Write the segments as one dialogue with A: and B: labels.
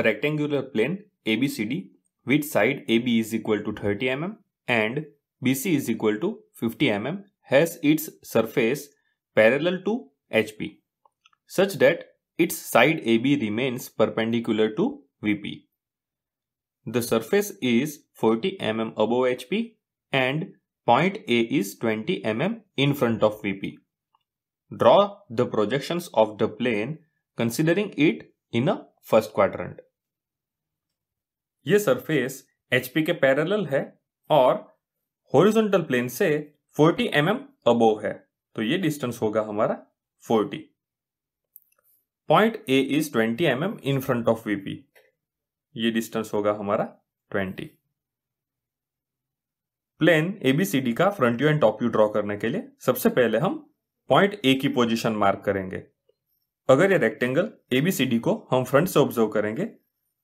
A: The rectangular plane ABCD with side AB is equal to 30 mm and BC is equal to 50 mm has its surface parallel to HP such that its side AB remains perpendicular to VP. The surface is 40 mm above HP and point A is 20 mm in front of VP. Draw the projections of the plane considering it in a first quadrant. ये surface HP के parallel है और horizontal plane से 40 M mm above है तो ये distance होगा हमारा 40 point A is 20 M mm in front of VP ये डिस्टेंस होगा हमारा 20 प्लेन एबीसीडी का front view and top view draw करने के लिए सबसे पहले हम पॉइंट ए की पोजीशन मार्क करेंगे अगर ये रेक्टेंगल एबीसीडी को हम फ्रंट से ऑब्जर्व करेंगे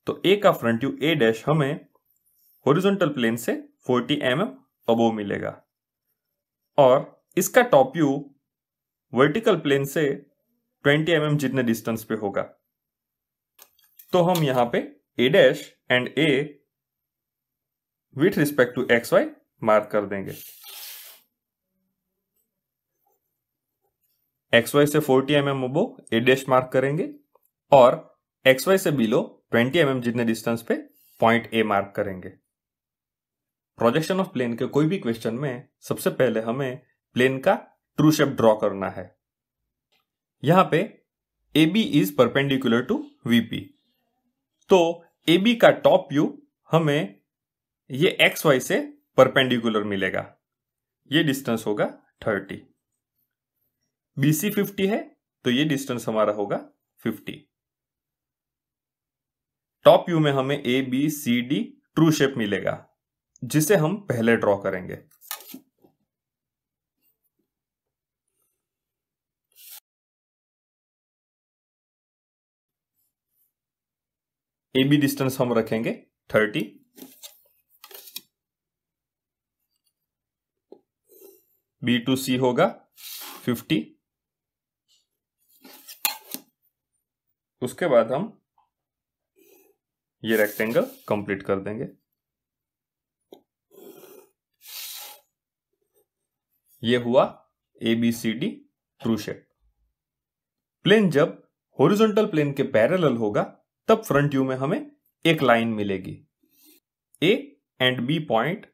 A: तो ए का फ्रंट व्यू ए डैश हमें होरिजोनटल प्लेन से 40 एम एम अबो मिलेगा और इसका टॉप व्यू वर्टिकल प्लेन से 20 एम mm जितने डिस्टेंस पे होगा तो हम यहां पे A dash and A with respect to X Y mark कर देंगे एक्स वाई से 40 M M above A dash mark करेंगे और एक्स वाई से बिलो ट्वेंटी एम जितने डिस्टेंस पे पॉइंट ए मार्क करेंगे प्रोजेक्शन ऑफ प्लेन के कोई भी क्वेश्चन में सबसे पहले हमें प्लेन का ट्रू शेप ड्रॉ करना है यहां पे A B is perpendicular to VP तो ए बी का टॉप व्यू हमें ये एक्स वाई से परपेंडिकुलर मिलेगा ये डिस्टेंस होगा थर्टी बीसी फिफ्टी है तो ये डिस्टेंस हमारा होगा फिफ्टी टॉप व्यू में हमें A B C D true shape मिलेगा जिसे हम पहले ड्रॉ करेंगे ए बी डिस्टेंस हम रखेंगे थर्टी बी टू सी होगा फिफ्टी उसके बाद हम ये रेक्टेंगल कंप्लीट कर देंगे ये हुआ A B C D true shape plane जब होरिजोनटल प्लेन के पैरेलल होगा तब फ्रंट व्यू में हमें एक लाइन मिलेगी ए एंड बी पॉइंट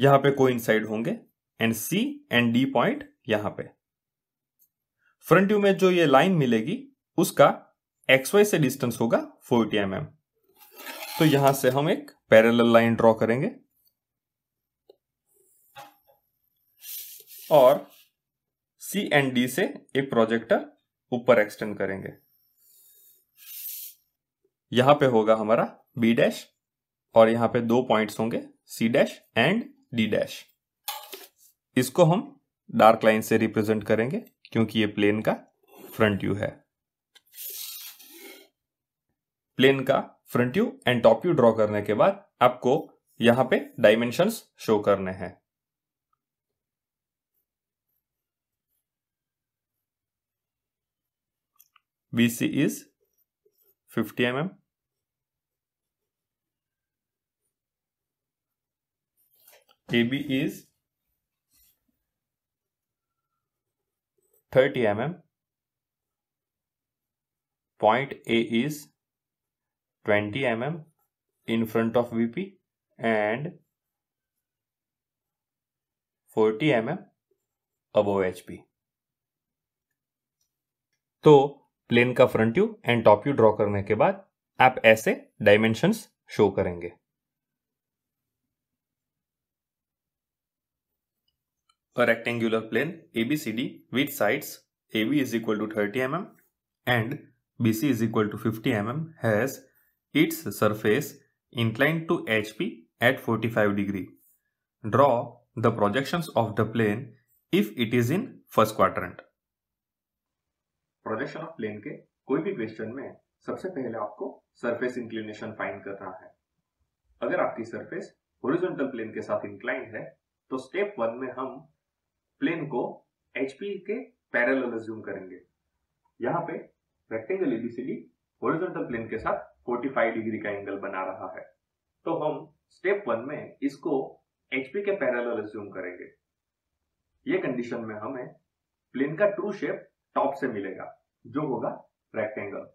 A: यहां पे कोइंसाइड होंगे and C and D point यहां पे फ्रंट व्यू में जो ये लाइन मिलेगी उसका एक्स वाई से डिस्टेंस होगा 40 एम एम तो यहां से हम एक पैरेलल लाइन ड्रॉ करेंगे और सी एंड डी से एक प्रोजेक्टर ऊपर एक्सटेंड करेंगे यहां पे होगा हमारा बी डैश और यहां पे दो पॉइंट्स होंगे C dash and D dash इसको हम डार्क लाइन से रिप्रेजेंट करेंगे क्योंकि ये प्लेन का फ्रंट व्यू है प्लेन का front view and top view draw करने के बाद आपको यहां पे डायमेंशंस शो करने हैं BC M 50 mm. AB is 30 mm. Point A is twenty M M 20 mm in front of VP and 40 mm above HP. तो प्लेन का front view and top view draw करने के बाद आप ऐसे डायमेंशन शो करेंगे rectangular plane ABCD with sides AB is equal to thirty M M and B C is equal to fifty M M has its surface inclined to HP at 45 degree. Draw the projections of the plane if it is in first quadrant projection of plane के कोई भी question में सबसे पहले आपको surface inclination find करना है अगर आपकी सरफेस हॉरिजॉन्टल प्लेन के साथ इंक्लाइंड है तो स्टेप वन में हम प्लेन को एचपी के पैरेलल अज्यूम करेंगे यहाँ पे रेक्टेंगल एबीसीडी हॉरिजॉन्टल प्लेन के साथ 45 डिग्री का एंगल बना रहा है तो हम स्टेप वन में इसको एचपी के पैरल अज्यूम करेंगे ये कंडीशन में हमें प्लेन का ट्रू शेप टॉप से मिलेगा जो होगा रेक्टेंगल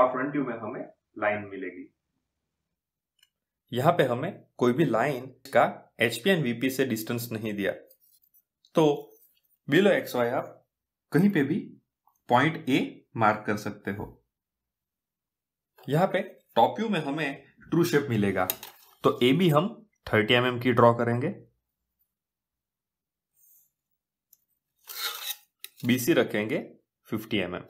A: और फ्रंट व्यू में हमें लाइन मिलेगी यहां पे हमें कोई भी लाइन का एचपी एंड वीपी से डिस्टेंस नहीं दिया तो बिलो एक्स वाई आप कहीं पे भी पॉइंट ए मार्क कर सकते हो यहाँ पे टॉप व्यू में हमें ट्रू शेप मिलेगा तो ए बी हम 30 एम mm की ड्रॉ करेंगे बीसी रखेंगे 50 एम mm.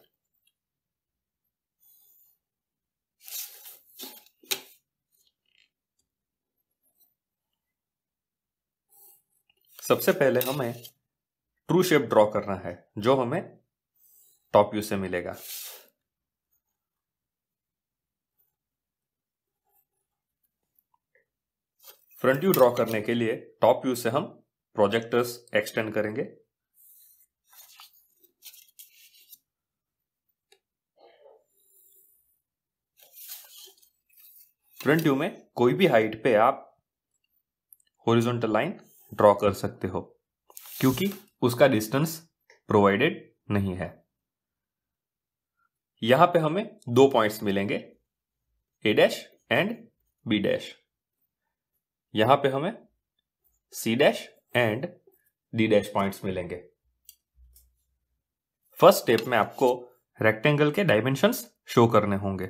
A: सबसे पहले हमें ट्रू शेप ड्रॉ करना है जो हमें टॉप व्यू से मिलेगा फ्रंट व्यू ड्रॉ करने के लिए टॉप व्यू से हम प्रोजेक्टर्स एक्सटेंड करेंगे फ्रंट व्यू में कोई भी हाइट पे आप होरिजोनटल लाइन ड्रॉ कर सकते हो क्योंकि उसका डिस्टेंस प्रोवाइडेड नहीं है यहां पे हमें दो पॉइंट्स मिलेंगे A dash and B dash यहां पे हमें C dash and D dash points मिलेंगे फर्स्ट स्टेप में आपको रेक्टेंगल के डायमेंशंस शो करने होंगे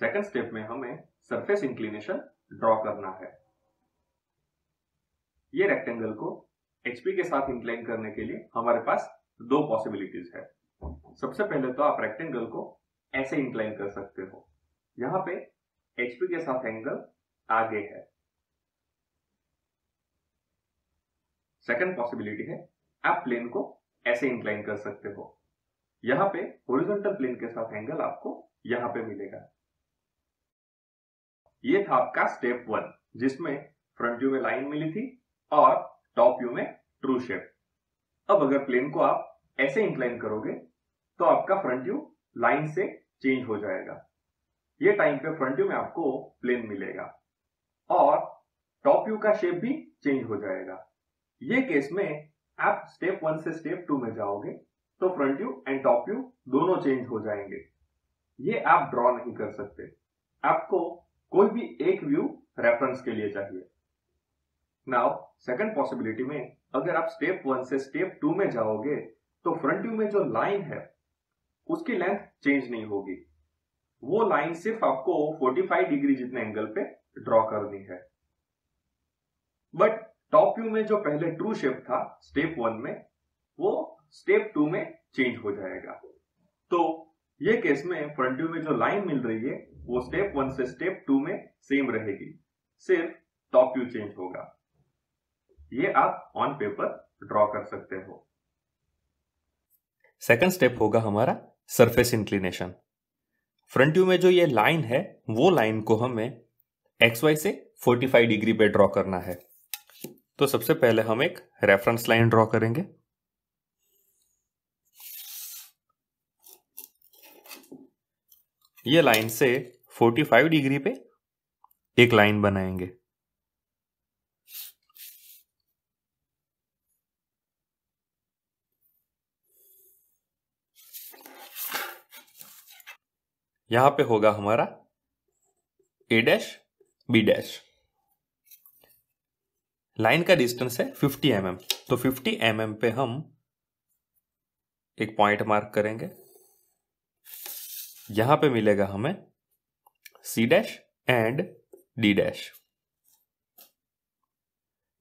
A: सेकेंड स्टेप में हमें सरफेस इंक्लिनेशन ड्रॉ करना है ये रेक्टेंगल को एचपी के साथ इंक्लाइन करने के लिए हमारे पास दो पॉसिबिलिटीज है सबसे पहले तो आप रेक्टेंगल को ऐसे इंक्लाइन कर सकते हो यहां पे एचपी के साथ एंगल आगे है सेकेंड पॉसिबिलिटी है आप प्लेन को ऐसे इंक्लाइन कर सकते हो यहां पे होरिजेंटल प्लेन के साथ एंगल आपको यहां पे मिलेगा ये था आपका स्टेप वन जिसमें फ्रंट व्यू में लाइन मिली थी और टॉप व्यू में ट्रू शेप अब अगर प्लेन को आप ऐसे इंक्लाइन करोगे तो आपका फ्रंट व्यू लाइन से चेंज हो जाएगा ये टाइम पे फ्रंट व्यू में आपको प्लेन मिलेगा और टॉप व्यू का शेप भी चेंज हो जाएगा ये केस में आप स्टेप वन से स्टेप टू में जाओगे तो front view and top view दोनों चेंज हो जाएंगे ये आप ड्रॉ नहीं कर सकते आपको कोई भी एक व्यू रेफरेंस के लिए चाहिए नाउ सेकंड पॉसिबिलिटी में अगर आप स्टेप वन से स्टेप टू में जाओगे तो फ्रंट व्यू में जो लाइन है उसकी लेंथ चेंज नहीं होगी वो लाइन सिर्फ आपको 45 डिग्री जितने एंगल पे ड्रॉ करनी है बट टॉप व्यू में जो पहले ट्रू शेप था स्टेप वन में वो स्टेप टू में चेंज हो जाएगा तो ये केस में फ्रंट व्यू में जो लाइन मिल रही है वो स्टेप वन से स्टेप टू में सेम रहेगी सिर्फ टॉप व्यू चेंज होगा ये आप ऑन पेपर ड्रॉ कर सकते हो सेकंड स्टेप होगा हमारा सरफेस इंक्लिनेशन फ्रंट व्यू में जो ये लाइन है वो लाइन को हमें एक्स वाई से 45 डिग्री पे ड्रॉ करना है तो सबसे पहले हम एक रेफरेंस लाइन ड्रॉ करेंगे ये लाइन से 45 डिग्री पे एक लाइन बनाएंगे यहां पे होगा हमारा A dash B dash line का डिस्टेंस है 50 एम mm. तो 50 एम mm पे हम एक पॉइंट मार्क करेंगे यहां पे मिलेगा हमें C dash and D dash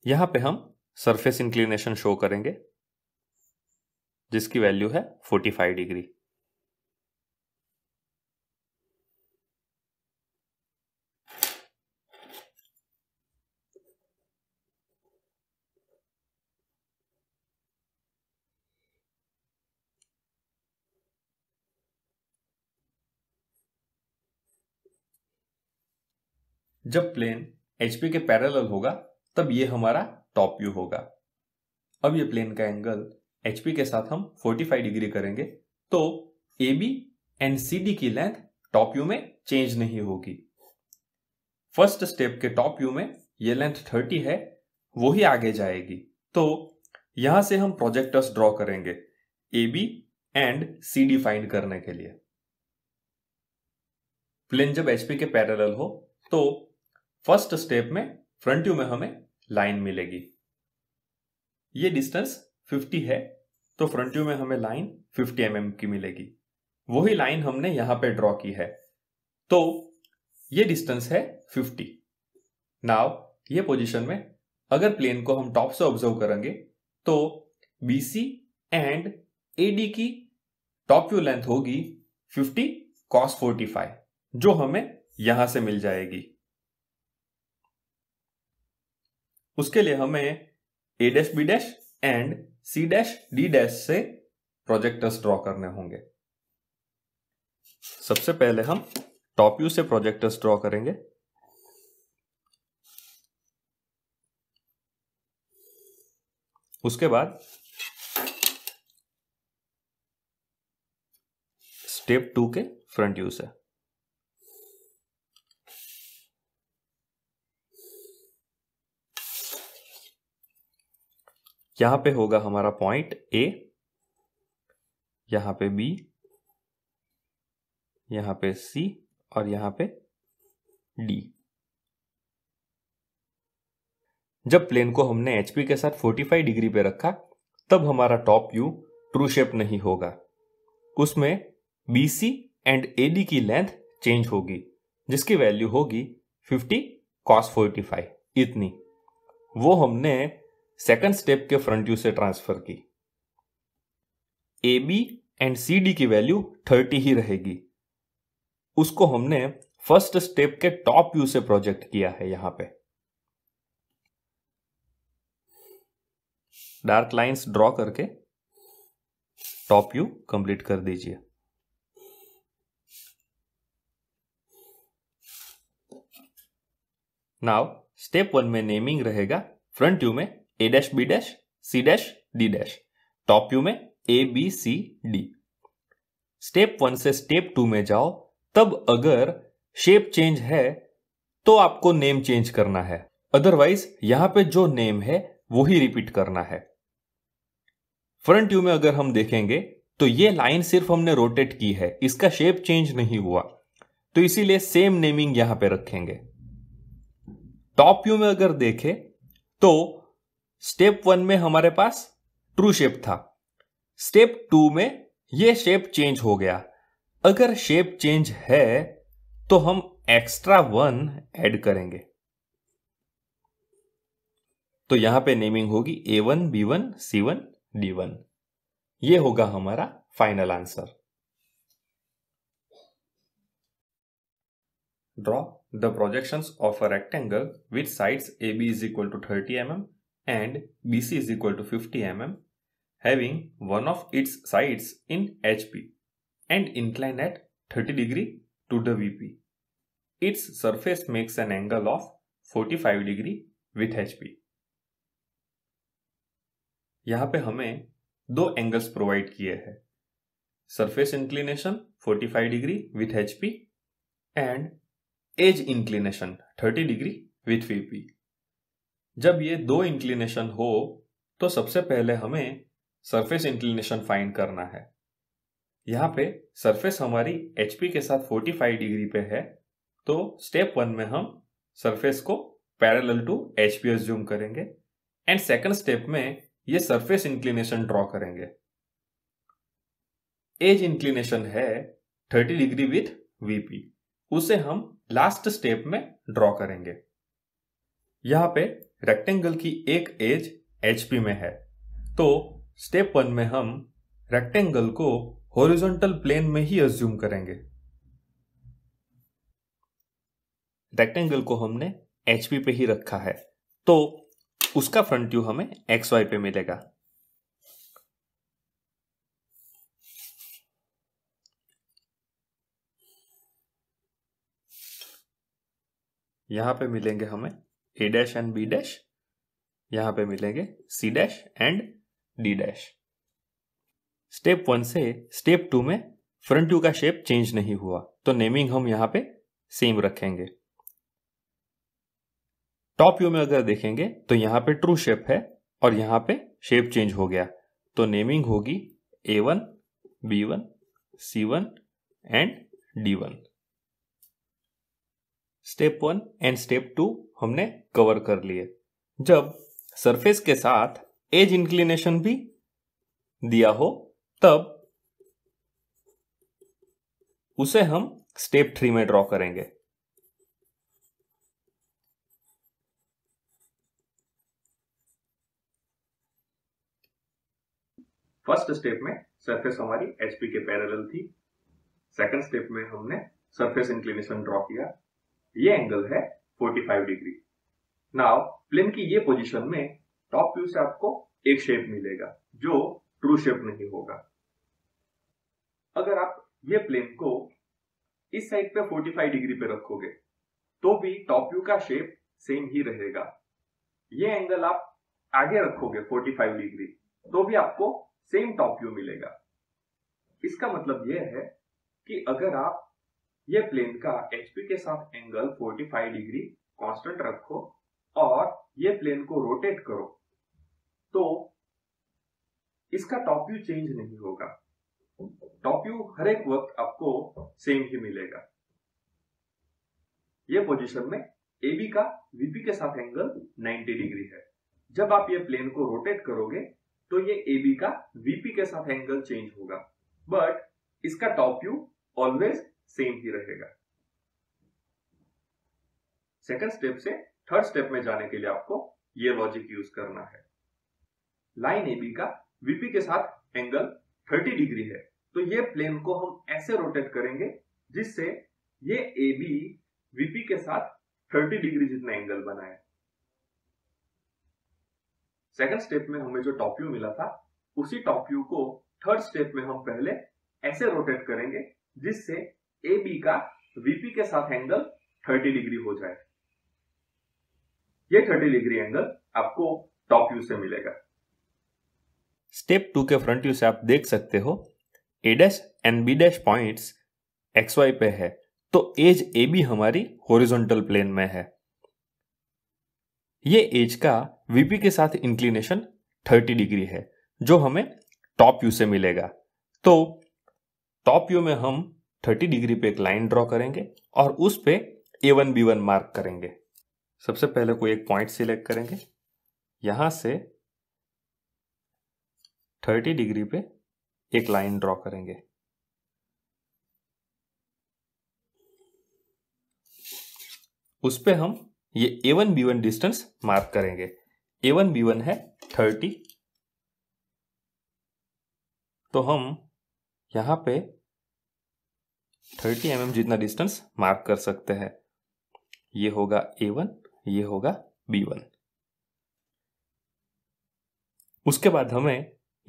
A: यहां पे हम सरफेस इंक्लिनेशन शो करेंगे जिसकी वैल्यू है 45 डिग्री जब प्लेन एचपी के पैरेलल होगा तब ये हमारा टॉप व्यू होगा अब ये प्लेन का एंगल एचपी के साथ हम 45 डिग्री करेंगे तो A B and C D की लेंथ टॉप व्यू में चेंज नहीं होगी फर्स्ट स्टेप के टॉप व्यू में ये लेंथ 30 है वो ही आगे जाएगी तो यहां से हम प्रोजेक्टर्स ड्रॉ करेंगे A B and C D find करने के लिए प्लेन जब एचपी के पैरेलल हो तो फर्स्ट स्टेप में फ्रंट व्यू में हमें लाइन मिलेगी ये डिस्टेंस 50 है तो फ्रंट व्यू में हमें लाइन 50 एम mm की मिलेगी वही लाइन हमने यहां पे ड्रॉ की है तो ये डिस्टेंस है 50 नाव ये पोजीशन में अगर प्लेन को हम टॉप से ऑब्जर्व करेंगे तो BC एंड AD की टॉप व्यू लेंथ होगी 50 cos 45 जो हमें यहां से मिल जाएगी उसके लिए हमें A dash B dash and C dash D dash से प्रोजेक्टर्स ड्रॉ करने होंगे सबसे पहले हम टॉप व्यू से प्रोजेक्टर्स ड्रॉ करेंगे उसके बाद स्टेप टू के फ्रंट व्यू से यहां पे होगा हमारा पॉइंट ए यहां पे बी यहां पे सी और यहां पे डी जब प्लेन को हमने एचपी के साथ 45 डिग्री पे रखा तब हमारा टॉप व्यू ट्रू शेप नहीं होगा उसमें बीसी एंड एडी की लेंथ चेंज होगी जिसकी वैल्यू होगी 50 कॉस 45 इतनी वो हमने सेकंड स्टेप के फ्रंट व्यू से ट्रांसफर की A B and C D की वैल्यू थर्टी ही रहेगी उसको हमने फर्स्ट स्टेप के टॉप व्यू से प्रोजेक्ट किया है यहां पे डार्क लाइंस ड्रॉ करके टॉप व्यू कंप्लीट कर दीजिए नाउ स्टेप वन में नेमिंग रहेगा फ्रंट व्यू में A dash B dash C dash D dash top view में A B C D step one से स्टेप टू में जाओ तब अगर शेप चेंज है तो आपको नेम चेंज करना है अदरवाइज यहां पे जो नेम है वो ही रिपीट करना है फ्रंट व्यू में अगर हम देखेंगे तो ये लाइन सिर्फ हमने रोटेट की है इसका शेप चेंज नहीं हुआ तो इसीलिए सेम नेमिंग यहां पे रखेंगे टॉप व्यू में अगर देखें तो स्टेप वन में हमारे पास ट्रू शेप था स्टेप टू में ये शेप चेंज हो गया अगर शेप चेंज है तो हम एक्स्ट्रा वन ऐड करेंगे तो यहां पे नेमिंग होगी A one B one C one D one ये होगा हमारा final answer projection of a rectangle with sides A B is equal to thirty M M and BC is equal to 50 mm having one of its sides in HP and inclined at 30 degree to the VP. Its surface makes an angle of 45 degree with HP. यहाँ पे हमें दो angles provide किए हैं surface inclination 45 degree with HP and edge inclination 30 degree with VP जब ये दो inclination हो तो सबसे पहले हमें सरफेस इंक्लिनेशन फाइंड करना है यहाँ पे सरफेस हमारी एच के साथ 45 डिग्री पे है तो स्टेप वन में हम सरफेस को parallel to H P assume करेंगे एंड सेकंड स्टेप में ये सरफेस इंक्लिनेशन ड्रॉ करेंगे एज इंक्लिनेशन है 30 डिग्री विथ वीपी उसे हम लास्ट स्टेप में ड्रॉ करेंगे यहां पे रेक्टेंगल की एक एज एच पी में है तो स्टेप वन में हम रेक्टेंगल को हॉरिजॉन्टल प्लेन में ही अज्यूम करेंगे रेक्टेंगल को हमने एच पी पे ही रखा है तो उसका फ्रंट व्यू हमें एक्स वाई पे मिलेगा यहां पे मिलेंगे हमें A dash and B dash यहां पे मिलेंगे C dash and D dash step one से स्टेप टू में फ्रंट यू का शेप चेंज नहीं हुआ तो नेमिंग हम यहां पे सेम रखेंगे टॉप यू में अगर देखेंगे तो यहां पे ट्रू शेप है और यहां पे शेप चेंज हो गया तो नेमिंग होगी A one B one C one and D one step one and step two हमने कवर कर लिए जब सरफेस के साथ एज इंक्लिनेशन भी दिया हो तब उसे हम स्टेप थ्री में ड्रॉ करेंगे फर्स्ट स्टेप में सरफेस हमारी एचपी के पैरेलल थी सेकंड स्टेप में हमने सरफेस इंक्लिनेशन ड्रॉ किया ये एंगल है 45 डिग्री नाउ प्लेन की ये पोजीशन में टॉप व्यू से आपको एक शेप मिलेगा जो ट्रू शेप नहीं होगा अगर आप ये प्लेन को इस साइड पे 45 डिग्री पे रखोगे तो भी टॉप व्यू का शेप सेम ही रहेगा ये एंगल आप आगे रखोगे 45 डिग्री तो भी आपको सेम टॉप व्यू मिलेगा इसका मतलब यह है कि अगर आप ये प्लेन का एचपी के साथ एंगल 45 डिग्री कांस्टेंट रखो और ये प्लेन को रोटेट करो तो इसका टॉप व्यू चेंज नहीं होगा टॉप व्यू हर एक वक्त आपको सेम ही मिलेगा ये पोजीशन में एबी का वीपी के साथ एंगल 90 डिग्री है जब आप ये प्लेन को रोटेट करोगे तो ये एबी का वीपी के साथ एंगल चेंज होगा बट इसका टॉप व्यू ऑलवेज सेम ही रहेगा सेकेंड स्टेप से थर्ड स्टेप में जाने के लिए आपको ये लॉजिक यूज करना है लाइन ए बी का वीपी के साथ एंगल 30 डिग्री है तो ये प्लेन को हम ऐसे रोटेट करेंगे जिससे ये ए बी वीपी के साथ 30 डिग्री जितना एंगल बनाए सेकंड स्टेप में हमें जो टॉप व्यू मिला था उसी टॉप व्यू को थर्ड स्टेप में हम पहले ऐसे रोटेट करेंगे जिससे ए बी का वीपी के साथ एंगल 30 डिग्री हो जाए ये 30 डिग्री एंगल आपको टॉप व्यू से मिलेगा स्टेप टू के फ्रंट व्यू से आप देख सकते हो A dash and B dash point X Y पे है तो एज ए बी हमारी होरिजोनटल प्लेन में है ये एज का वीपी के साथ इंक्लिनेशन 30 डिग्री है जो हमें टॉप व्यू से मिलेगा तो टॉप व्यू में हम 30 डिग्री पे एक लाइन ड्रॉ करेंगे और उस पे A one B one mark करेंगे सबसे पहले कोई एक पॉइंट सिलेक्ट करेंगे यहां से 30 डिग्री पे एक लाइन ड्रॉ करेंगे उस पे हम ये A one B one distance mark करेंगे ए वन बी वन है 30 तो हम यहां पे थर्टी एम जितना डिस्टेंस मार्क कर सकते हैं ये होगा ए वन ये होगा बी वन उसके बाद हमें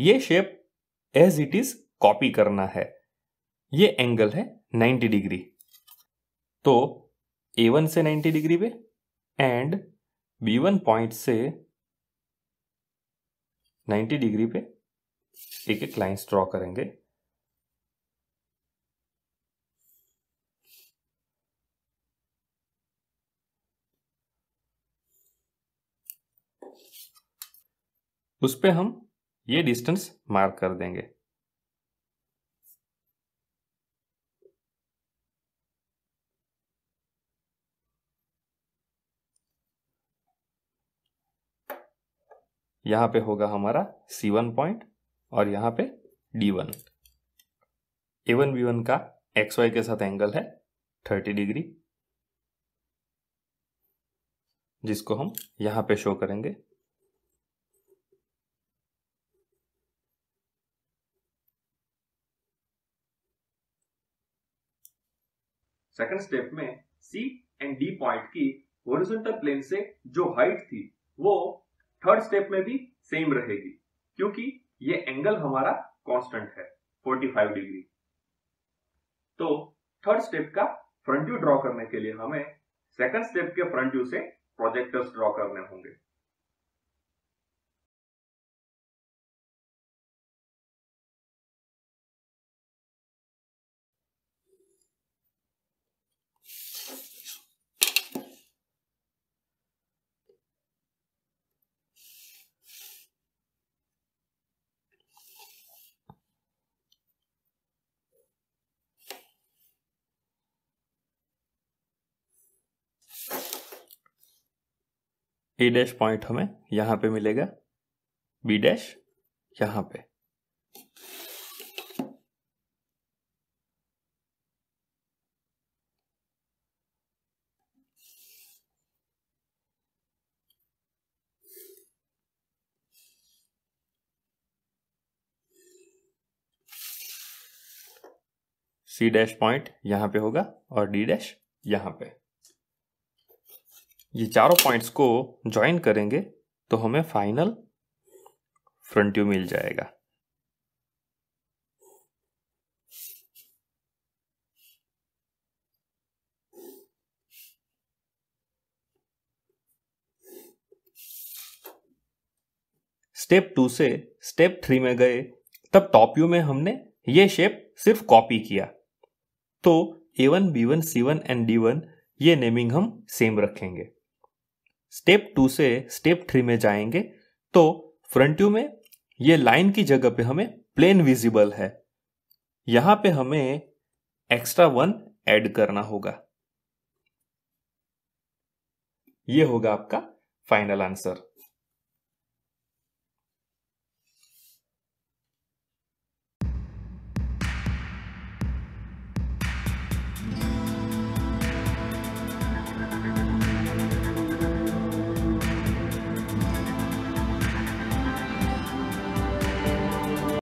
A: ये shape as it is copy करना है ये एंगल है 90 डिग्री तो ए वन से 90 डिग्री पे एंड बी वन पॉइंट से 90 डिग्री पे एक एक लाइन ड्रॉ करेंगे उस पर हम ये डिस्टेंस मार्क कर देंगे यहां पे होगा हमारा सी वन पॉइंट और यहां पे D one A one B one का एक्स वाई के साथ एंगल है थर्टी डिग्री जिसको हम यहां पे शो करेंगे सेकंड स्टेप में सी एंड डी पॉइंट की हॉरिजॉन्टल प्लेन से जो हाइट थी वो थर्ड स्टेप में भी सेम रहेगी क्योंकि ये एंगल हमारा कांस्टेंट है 45 डिग्री तो थर्ड स्टेप का फ्रंट व्यू ड्रॉ करने के लिए हमें सेकंड स्टेप के फ्रंट व्यू से प्रोजेक्टर्स ड्रॉ करने होंगे ए डैश पॉइंट हमें यहां पे मिलेगा बी डैश यहां पे सी डैश पॉइंट यहां पे होगा और डी डैश यहां पे ये चारों पॉइंट्स को ज्वाइन करेंगे तो हमें फाइनल फ्रंट व्यू मिल जाएगा स्टेप टू से स्टेप थ्री में गए तब टॉप व्यू में हमने ये शेप सिर्फ कॉपी किया तो A one B one C one and D one ये नेमिंग हम सेम रखेंगे स्टेप टू से स्टेप थ्री में जाएंगे तो फ्रंट व्यू में ये लाइन की जगह पे हमें प्लेन विजिबल है यहां पे हमें एक्स्ट्रा वन ऐड करना होगा ये होगा आपका फाइनल आंसर